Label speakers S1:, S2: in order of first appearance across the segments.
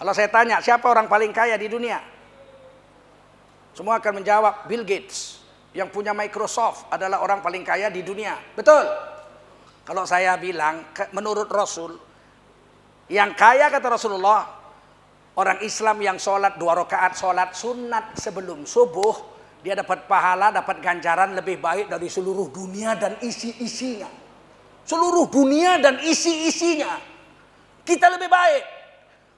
S1: Kalau saya tanya, siapa orang paling kaya di dunia? Semua akan menjawab, Bill Gates. Yang punya Microsoft adalah orang paling kaya di dunia. Betul. Kalau saya bilang, menurut Rasul, yang kaya kata Rasulullah, orang Islam yang sholat dua rakaat sholat sunat sebelum subuh, dia dapat pahala, dapat ganjaran lebih baik dari seluruh dunia dan isi-isinya. Seluruh dunia dan isi-isinya. Kita lebih baik.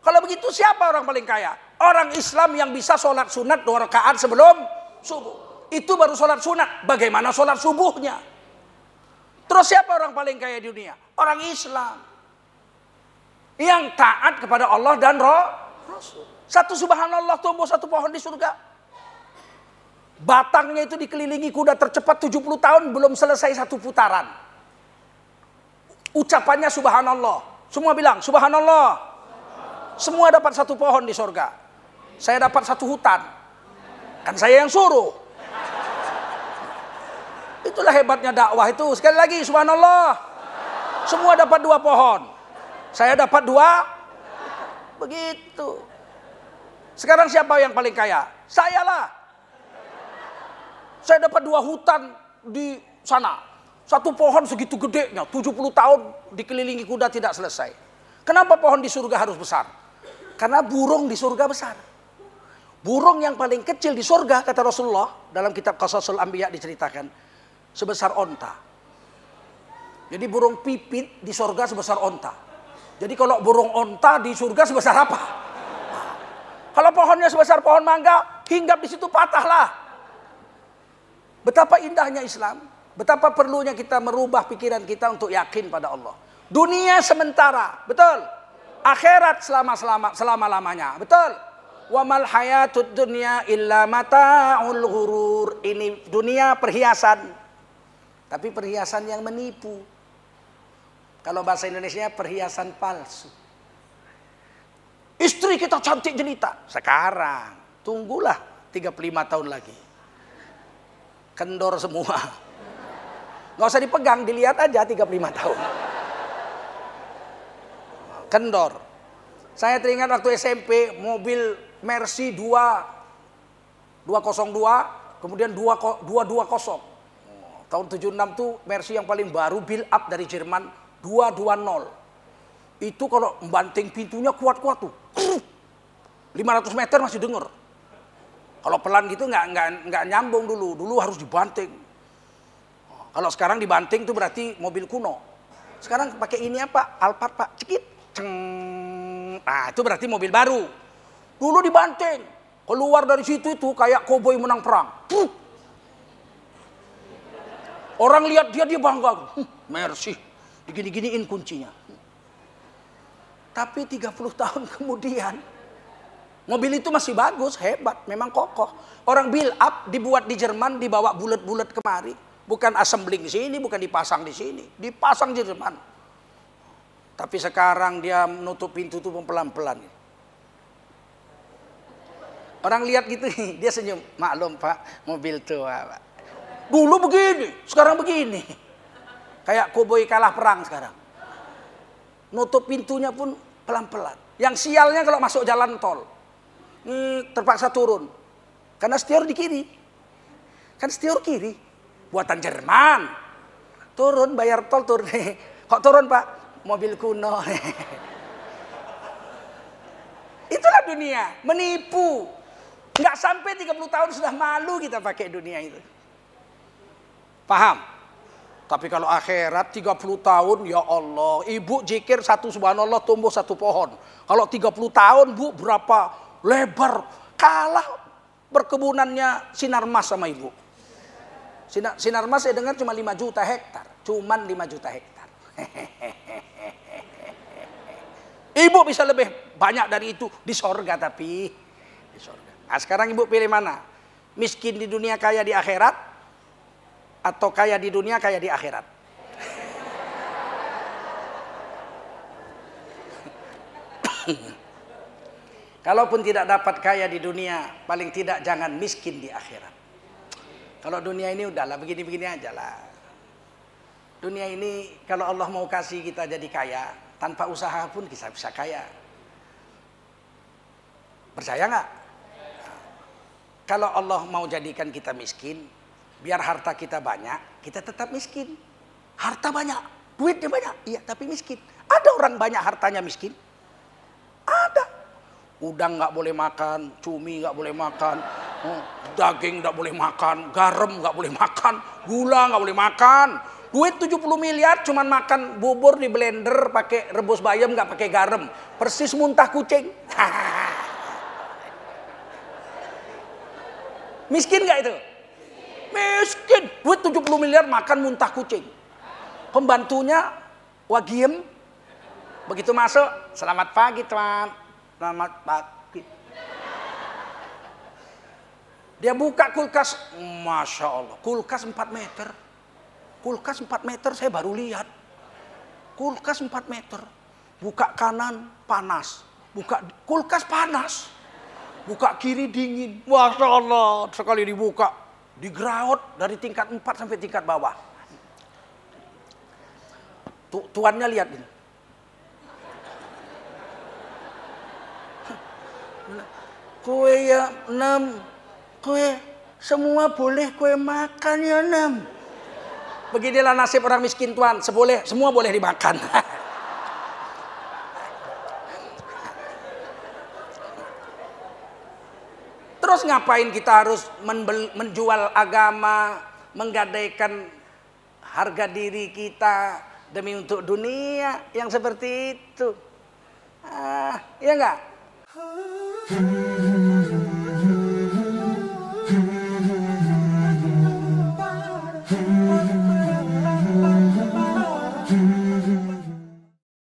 S1: Kalau begitu siapa orang paling kaya? Orang Islam yang bisa sholat sunat dua rakaat sebelum subuh. Itu baru sholat sunat. Bagaimana sholat subuhnya? Terus siapa orang paling kaya di dunia? Orang Islam. Yang taat kepada Allah dan roh. Satu subhanallah tumbuh satu pohon di surga. Batangnya itu dikelilingi kuda tercepat 70 tahun belum selesai satu putaran. Ucapannya subhanallah. Semua bilang subhanallah. Semua dapat satu pohon di sorga. Saya dapat satu hutan. Kan saya yang suruh. Itulah hebatnya dakwah itu. Sekali lagi, subhanallah. Semua dapat dua pohon. Saya dapat dua. Begitu. Sekarang siapa yang paling kaya? Sayalah. Saya dapat dua hutan di sana. Satu pohon segitu gedenya, 70 tahun dikelilingi kuda tidak selesai. Kenapa pohon di surga harus besar? Karena burung di surga besar. Burung yang paling kecil di surga, kata Rasulullah, dalam kitab Qasasul Anbiya diceritakan, sebesar onta. Jadi burung pipit di surga sebesar onta. Jadi kalau burung onta di surga sebesar apa? Kalau pohonnya sebesar pohon mangga, hinggap di situ patahlah. Betapa indahnya Islam, betapa perlunya kita merubah pikiran kita untuk yakin pada Allah. Dunia sementara, betul akhirat selama selama selama lamanya. Betul. wamal mal hayatud dunya illa mataul ghurur. Ini dunia perhiasan. Tapi perhiasan yang menipu. Kalau bahasa Indonesia perhiasan palsu. Istri kita cantik jelita. Sekarang tunggulah 35 tahun lagi. Kendor semua. Nggak usah dipegang, dilihat aja 35 tahun kendor. Saya teringat waktu SMP mobil Mercy 2 202 kemudian 2 220. Tahun 76 tuh Mercy yang paling baru build up dari Jerman 220. Itu kalau membanting pintunya kuat-kuat tuh. 500 meter masih denger. Kalau pelan gitu nggak nggak nggak nyambung dulu. Dulu harus dibanting. Kalau sekarang dibanting tuh berarti mobil kuno. Sekarang pakai ini apa? Alphard pak, cekit. Ceng. Nah, itu berarti mobil baru. Dulu dibanting. Keluar dari situ itu kayak koboi menang perang. Puh. Orang lihat dia, dia bangga. Hm, Mercy. Digini-giniin kuncinya. Tapi 30 tahun kemudian, mobil itu masih bagus, hebat, memang kokoh. Orang build up dibuat di Jerman, dibawa bulat-bulat kemari. Bukan assembling di sini, bukan dipasang di sini. Dipasang di Jerman. Tapi sekarang dia menutup pintu itu pelan-pelan. Orang lihat gitu, dia senyum. Maklum pak, mobil tua Dulu begini, sekarang begini. Kayak koboi kalah perang sekarang. Nutup pintunya pun pelan-pelan. Yang sialnya kalau masuk jalan tol. Hmm, terpaksa turun. Karena setir di kiri. Kan setir kiri. Buatan Jerman. Turun, bayar tol turun. Kok turun pak? mobil kuno. Itulah dunia, menipu. Nggak sampai 30 tahun sudah malu kita pakai dunia itu. Paham? Tapi kalau akhirat 30 tahun, ya Allah. Ibu jikir satu subhanallah tumbuh satu pohon. Kalau 30 tahun, Bu, berapa lebar. Kalah perkebunannya sinar mas sama ibu. Sinar, sinar mas saya dengar cuma 5 juta hektar, cuman 5 juta hektar. Ibu bisa lebih banyak dari itu di sorga tapi di sorga. Nah, sekarang ibu pilih mana? Miskin di dunia kaya di akhirat atau kaya di dunia kaya di akhirat? Kalaupun tidak dapat kaya di dunia, paling tidak jangan miskin di akhirat. Kalau dunia ini udahlah begini-begini aja lah. Dunia ini kalau Allah mau kasih kita jadi kaya, tanpa usaha pun kita bisa kaya. Percaya nggak? kalau Allah mau jadikan kita miskin, biar harta kita banyak, kita tetap miskin. Harta banyak, duitnya banyak, iya tapi miskin. Ada orang banyak hartanya miskin? Ada. Udang nggak boleh makan, cumi nggak boleh makan, oh, daging nggak boleh makan, garam nggak boleh makan, gula nggak boleh makan, Duit 70 miliar cuman makan bubur di blender pakai rebus bayam nggak pakai garam. Persis muntah kucing. Miskin nggak itu? Miskin. Duit 70 miliar makan muntah kucing. Pembantunya wagiem. Begitu masuk, selamat pagi tuan. Selamat pagi. Dia buka kulkas, Masya Allah. Kulkas 4 meter. Kulkas 4 meter saya baru lihat. Kulkas 4 meter. Buka kanan panas. Buka kulkas panas. Buka kiri dingin. Masya Allah. Sekali dibuka. Digeraut dari tingkat 4 sampai tingkat bawah. Tu tuannya lihat ini. Kue ya enam. Kue semua boleh kue makan ya enam. Beginilah nasib orang miskin tuan Seboleh, semua boleh dimakan. Terus ngapain kita harus menjual agama, menggadaikan harga diri kita demi untuk dunia yang seperti itu? Ah, ya enggak?